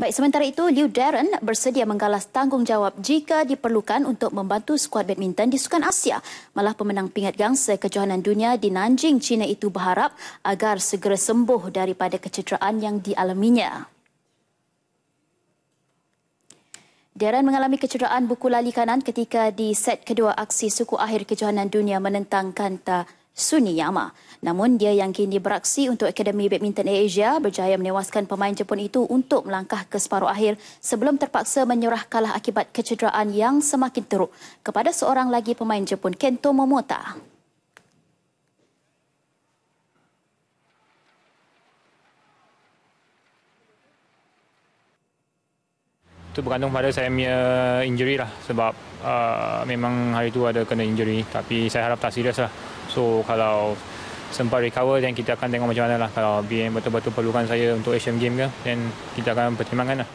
Baik, sementara itu Liu Darren bersedia menggalas tanggungjawab jika diperlukan untuk membantu skuad badminton di Sukan Asia. Malah pemenang pingat gangsa kejohanan dunia di Nanjing, China itu berharap agar segera sembuh daripada kecederaan yang dialaminya. Darren mengalami kecederaan buku lali kanan ketika di set kedua aksi suku akhir kejohanan dunia menentang Kanta Kanta. Suniyama. Namun dia yang kini beraksi untuk Akademi Badminton Asia berjaya menewaskan pemain Jepun itu untuk melangkah ke separuh akhir sebelum terpaksa menyerah kalah akibat kecederaan yang semakin teruk kepada seorang lagi pemain Jepun Kento Momota. itu bergantung pada saya punya injury lah sebab uh, memang hari itu ada kena injury tapi saya harap tak serius lah So kalau sempat recover then kita akan tengok macam mana lah kalau BM betul-betul perlukan saya untuk Asian Games ke then kita akan pertimbangkan lah.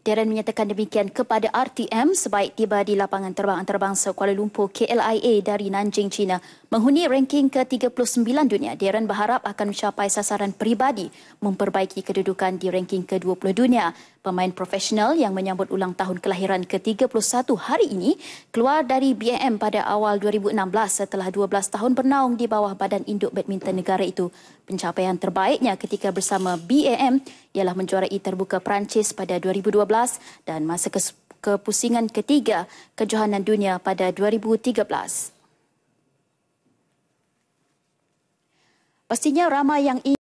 Darren menyatakan demikian kepada RTM sebaik tiba di lapangan terbang antarabangsa Kuala Lumpur KLIA dari Nanjing, China Menghuni ranking ke-39 dunia, Darren berharap akan mencapai sasaran peribadi memperbaiki kedudukan di ranking ke-20 dunia. Pemain profesional yang menyambut ulang tahun kelahiran ke-31 hari ini keluar dari BAM pada awal 2016 setelah 12 tahun bernaung di bawah badan induk badminton negara itu. Pencapaian terbaiknya ketika bersama BAM ialah menjuarai terbuka Perancis pada 2012 dan masa kepusingan ketiga kejohanan dunia pada 2013. Pastinya ramai yang ingin